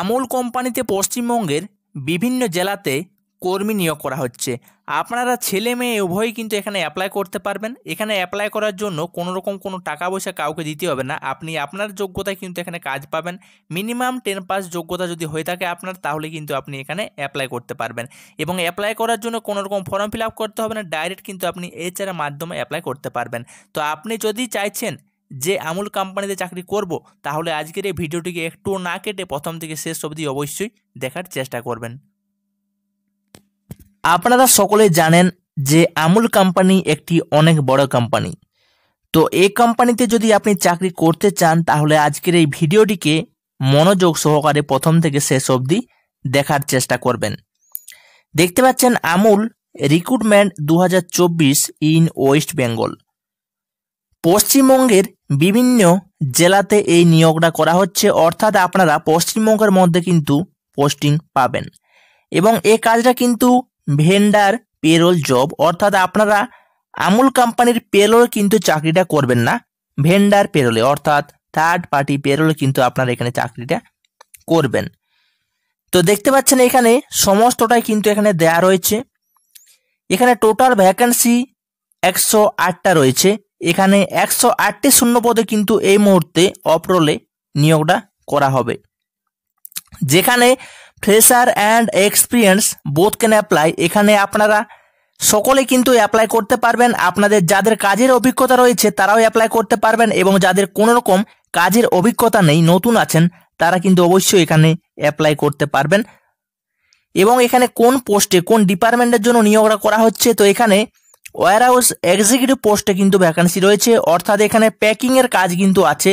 আমুল কোম্পানিতে পশ্চিমবঙ্গের বিভিন্ন জেলাতে কর্মী নিয়োগ করা হচ্ছে আপনারা ছেলে মেয়ে উভয়ই কিন্তু এখানে অ্যাপ্লাই করতে পারবেন এখানে অ্যাপ্লাই করার জন্য কোনো রকম কোনো টাকা পয়সা কাউকে দিতে হবে না আপনি আপনার যোগ্যতায় কিন্তু এখানে কাজ পাবেন মিনিমাম টেন পাস যোগ্যতা যদি হয়ে থাকে আপনার তাহলে কিন্তু আপনি এখানে অ্যাপ্লাই করতে পারবেন এবং অ্যাপ্লাই করার জন্য কোনো রকম ফর্ম ফিল করতে হবে না ডাইরেক্ট কিন্তু আপনি এছাড়া মাধ্যমে অ্যাপ্লাই করতে পারবেন তো আপনি যদি চাইছেন যে আমুল কোম্পানিতে চাকরি করব তাহলে আজকের এই ভিডিওটিকে একটুও না কেটে প্রথম থেকে শেষ অবধি অবশ্যই দেখার চেষ্টা করবেন আপনারা সকলে জানেন যে আমুল কোম্পানি একটি অনেক বড় কোম্পানি তো এই কোম্পানিতে যদি আপনি চাকরি করতে চান তাহলে আজকের এই ভিডিওটিকে মনোযোগ সহকারে প্রথম থেকে শেষ অবধি দেখার চেষ্টা করবেন দেখতে পাচ্ছেন আমুল রিক্রুটমেন্ট দু ইন ওয়েস্ট বেঙ্গল পশ্চিমবঙ্গের বিভিন্ন জেলাতে এই নিয়োগটা করা হচ্ছে অর্থাৎ আপনারা পশ্চিমবঙ্গের মধ্যে কিন্তু পোস্টিং পাবেন এবং এ কাজটা কিন্তু ভেন্ডার পেরোল জব অর্থাৎ আপনারা আমুল কোম্পানির পেরোল কিন্তু চাকরিটা করবেন না ভেন্ডার পেরোলে অর্থাৎ থার্ড পার্টি পেরোলে কিন্তু আপনারা এখানে চাকরিটা করবেন তো দেখতে পাচ্ছেন এখানে সমস্তটাই কিন্তু এখানে দেয়া রয়েছে এখানে টোটাল ভ্যাকান্সি একশো আটটা রয়েছে এখানে একশো আটটি শূন্য পদে কিন্তু এই মুহূর্তে অপ্রলে নিয়োগটা করা হবে যেখানে fresher and experience both can apply এখানে আপনারা সকলে কিন্তু অ্যাপ্লাই করতে পারবেন আপনাদের যাদের কাজের অভিজ্ঞতা রয়েছে তারাও অ্যাপ্লাই করতে পারবেন এবং যাদের কোনো রকম কাজের অভিজ্ঞতা নেই নতুন আছেন তারা কিন্তু অবশ্যই এখানে অ্যাপ্লাই করতে পারবেন এবং এখানে কোন পোস্টে কোন ডিপার্টমেন্টের জন্য নিয়োগটা করা হচ্ছে তো এখানে ওয়ার হাউস এক্সিকিউটিভ পোস্টে কিন্তু ভ্যাকান্সি রয়েছে অর্থাৎ এখানে প্যাকিংয়ের কাজ কিন্তু আছে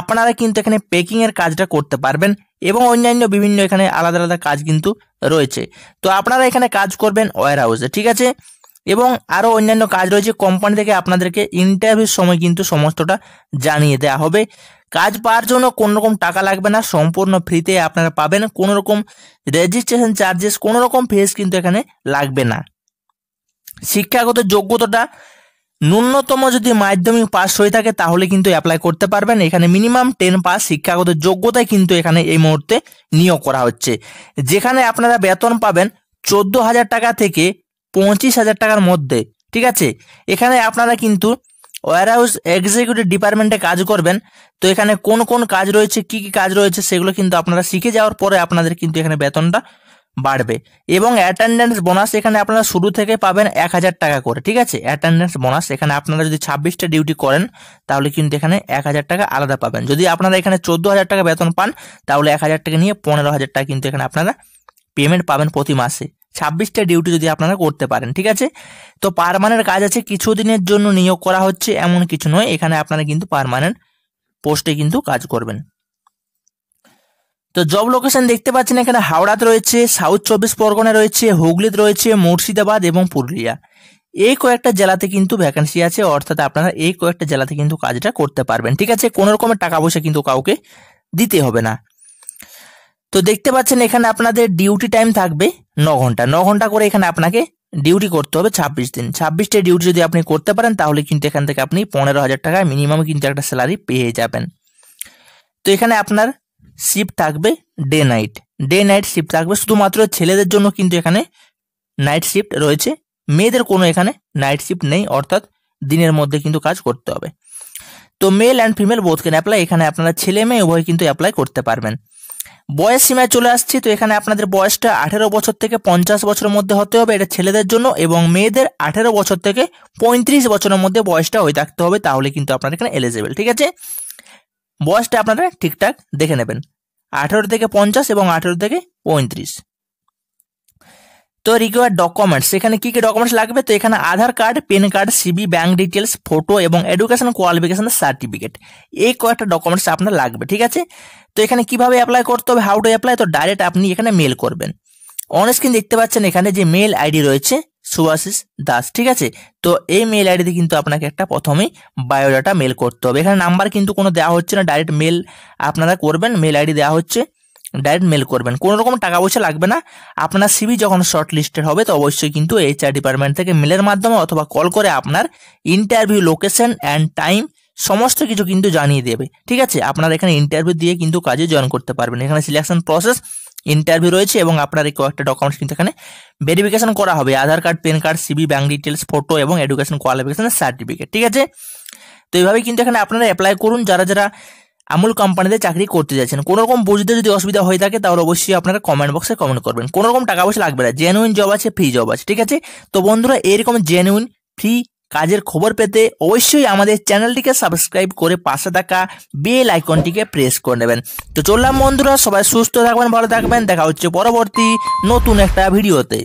আপনারা কিন্তু এখানে প্যাকিংয়ের কাজটা করতে পারবেন এবং অন্যান্য বিভিন্ন এখানে আলাদা আলাদা কাজ কিন্তু রয়েছে তো আপনারা এখানে কাজ করবেন ওয়ার হাউসে ঠিক আছে এবং আরও অন্যান্য কাজ রয়েছে কোম্পানি থেকে আপনাদেরকে ইন্টারভিউর সময় কিন্তু সমস্তটা জানিয়ে দেওয়া হবে কাজ পাওয়ার জন্য কোনোরকম রকম টাকা লাগবে না সম্পূর্ণ ফ্রিতে আপনারা পাবেন কোনো রকম রেজিস্ট্রেশন চার্জেস কোনো রকম ফেস কিন্তু এখানে লাগবে না শিক্ষাগত যোগ্যতাটা ন্যূনতম যদি মাধ্যমিক পাস হয়ে থাকে তাহলে কিন্তু অ্যাপ্লাই করতে পারবেন এখানে মিনিমাম টেন পাস শিক্ষাগত যোগ্যতায় কিন্তু এখানে এই মুহূর্তে নিয়োগ করা হচ্ছে যেখানে আপনারা বেতন পাবেন চোদ্দো হাজার টাকা থেকে পঁচিশ হাজার টাকার মধ্যে ঠিক আছে এখানে আপনারা কিন্তু ওয়ার হাউস এক্সিকিউটিভ ডিপার্টমেন্টে কাজ করবেন তো এখানে কোন কোন কাজ রয়েছে কি কি কাজ রয়েছে সেগুলো কিন্তু আপনারা শিখে যাওয়ার পরে আপনাদের কিন্তু এখানে বেতনটা বাড়বে এবং অ্যাটেন্ডেন্স বোনাস এখানে আপনারা শুরু থেকে পাবেন এক হাজার টাকা করে ঠিক আছে অ্যাটেন্ডেন্স বোনাস এখানে আপনারা যদি ছাব্বিশটা ডিউটি করেন তাহলে কিন্তু এখানে এক হাজার টাকা আলাদা পাবেন যদি আপনারা এখানে চোদ্দো হাজার টাকা বেতন পান তাহলে এক হাজার টাকা নিয়ে পনেরো হাজার টাকা কিন্তু এখানে আপনারা পেমেন্ট পাবেন প্রতি মাসে ছাব্বিশটা ডিউটি যদি আপনারা করতে পারেন ঠিক আছে তো পারমানেন্ট কাজ আছে কিছু দিনের জন্য নিয়োগ করা হচ্ছে এমন কিছু নয় এখানে আপনারা কিন্তু পারমানেন্ট পোস্টে কিন্তু কাজ করবেন তো জব লোকেশন দেখতে পাচ্ছেন এখানে হাওড়াতে রয়েছে সাউথ চব্বিশ পরগনা রয়েছে হুগলিতে রয়েছে মুর্শিদাবাদ এবং পুরুলিয়া এই কয়েকটা জেলাতে কিন্তু ভ্যাকান্সি আছে অর্থাৎ আপনারা এই কয়েকটা জেলাতে কিন্তু কাজটা করতে পারবেন ঠিক আছে কোনো রকমের টাকা পয়সা কিন্তু কাউকে দিতে হবে না তো দেখতে পাচ্ছেন এখানে আপনাদের ডিউটি টাইম থাকবে ন ঘন্টা ন ঘন্টা করে এখানে আপনাকে ডিউটি করতে হবে ছাব্বিশ দিন ছাব্বিশটা ডিউটি যদি আপনি করতে পারেন তাহলে কিন্তু এখান থেকে আপনি পনেরো হাজার টাকা মিনিমাম কিন্তু একটা স্যালারি পেয়ে যাবেন তো এখানে আপনার শিফট থাকবে day night day night shift থাকবে শুধুমাত্র ছেলেদের জন্য কিন্তু এখানে নাইট শিফট রয়েছে মেয়েদের কোনো এখানে নাইট শিফট নেই অর্থাৎ দিনের মধ্যে কিন্তু কাজ করতে হবে তো মেল অ্যান্ড ফিমেল বোধ কেন অ্যাপ্লাই এখানে আপনারা ছেলে মেয়ে উভয় কিন্তু অ্যাপ্লাই করতে পারবেন বয়স সীমায় চলে আসছি তো এখানে আপনাদের বয়সটা আঠেরো বছর থেকে পঞ্চাশ বছরের মধ্যে হতে হবে এটা ছেলেদের জন্য এবং মেয়েদের আঠেরো বছর থেকে পঁয়ত্রিশ বছরের মধ্যে বয়সটা হয়ে থাকতে হবে তাহলে কিন্তু আপনার এখানে এলিজেবল ঠিক আছে বয়সটা আপনারা ঠিকঠাক দেখে নেবেন আঠেরো থেকে পঞ্চাশ এবং আঠেরো থেকে পঁয়ত্রিশ তো রিকোয়ার ডকুমেন্টস এখানে কী কী ডকুমেন্টস লাগবে তো এখানে আধার কার্ড পেন কার্ড সিবি ব্যাঙ্ক ডিটেলস ফটো এবং এডুকেশন কোয়ালিফিকেশন সার্টিফিকেট এই কয়েকটা ডকুমেন্টস আপনার লাগবে ঠিক আছে তো এখানে কীভাবে অ্যাপ্লাই করতে হবে হাউ টু অ্যাপ্লাই তো ডাইরেক্ট আপনি এখানে মেল করবেন অনেক স্ক্রিন দেখতে পাচ্ছেন এখানে যে মেল আইডি রয়েছে সুভাশিস দাস ঠিক আছে তো এই মেল আইডিতে কিন্তু আপনাকে একটা প্রথমেই বায়োডাটা মেল করতে হবে এখানে নাম্বার কিন্তু কোনো দেওয়া হচ্ছে না ডাইরেক্ট মেল আপনারা করবেন মেল আইডি দেওয়া হচ্ছে ডাইরেক্ট মেল করবেন কোনো রকম টাকা পয়সা লাগবে না আপনার সিবি যখন শর্ট লিস্টেড হবে তো অবশ্যই কিন্তু এইচআর ডিপার্টমেন্ট থেকে মেলের মাধ্যমে অথবা কল করে আপনার ইন্টারভিউ লোকেশন অ্যান্ড টাইম সমস্ত কিছু কিন্তু জানিয়ে দেবে ঠিক আছে আপনারা এখানে ইন্টারভিউ দিয়ে কিন্তু কাজে জয়েন করতে পারবেন এখানে সিলেকশন প্রসেস ইন্টারভিউ রয়েছে এবং আপনার এই কয়েকটা ডকুমেন্টস কিন্তু এখানে ভেরিফিকেশন করা হবে আধার কার্ড প্যান কার্ড সিবি ব্যাঙ্ক ডিটেলস ফটো এবং এডুকেশন কোয়ালিফিকেশনের সার্টিফিকেট ঠিক আছে তো এইভাবে কিন্তু এখানে আপনারা অ্যাপ্লাই করুন যারা যারা আমূল কোম্পানিতে চাকরি করতে যাচ্ছেন কোনোরকম বুঝতে যদি অসুবিধা হয়ে থাকে তাহলে অবশ্যই আপনারা কমেন্ট বক্সে কমেন্ট করবেন কোনোরকম টাকা পয়সা লাগবে না জেনুইন জব আছে ফ্রি জব আছে ঠিক আছে তো বন্ধুরা এরকম জেনুইন ফ্রি কাজের খবর পেতে অবশ্যই আমাদের চ্যানেলটিকে সাবস্ক্রাইব করে পাশে থাকা বেল আইকনটিকে প্রেস করে নেবেন তো চললাম বন্ধুরা সবাই সুস্থ থাকবেন ভালো থাকবেন দেখা হচ্ছে পরবর্তী নতুন একটা ভিডিওতে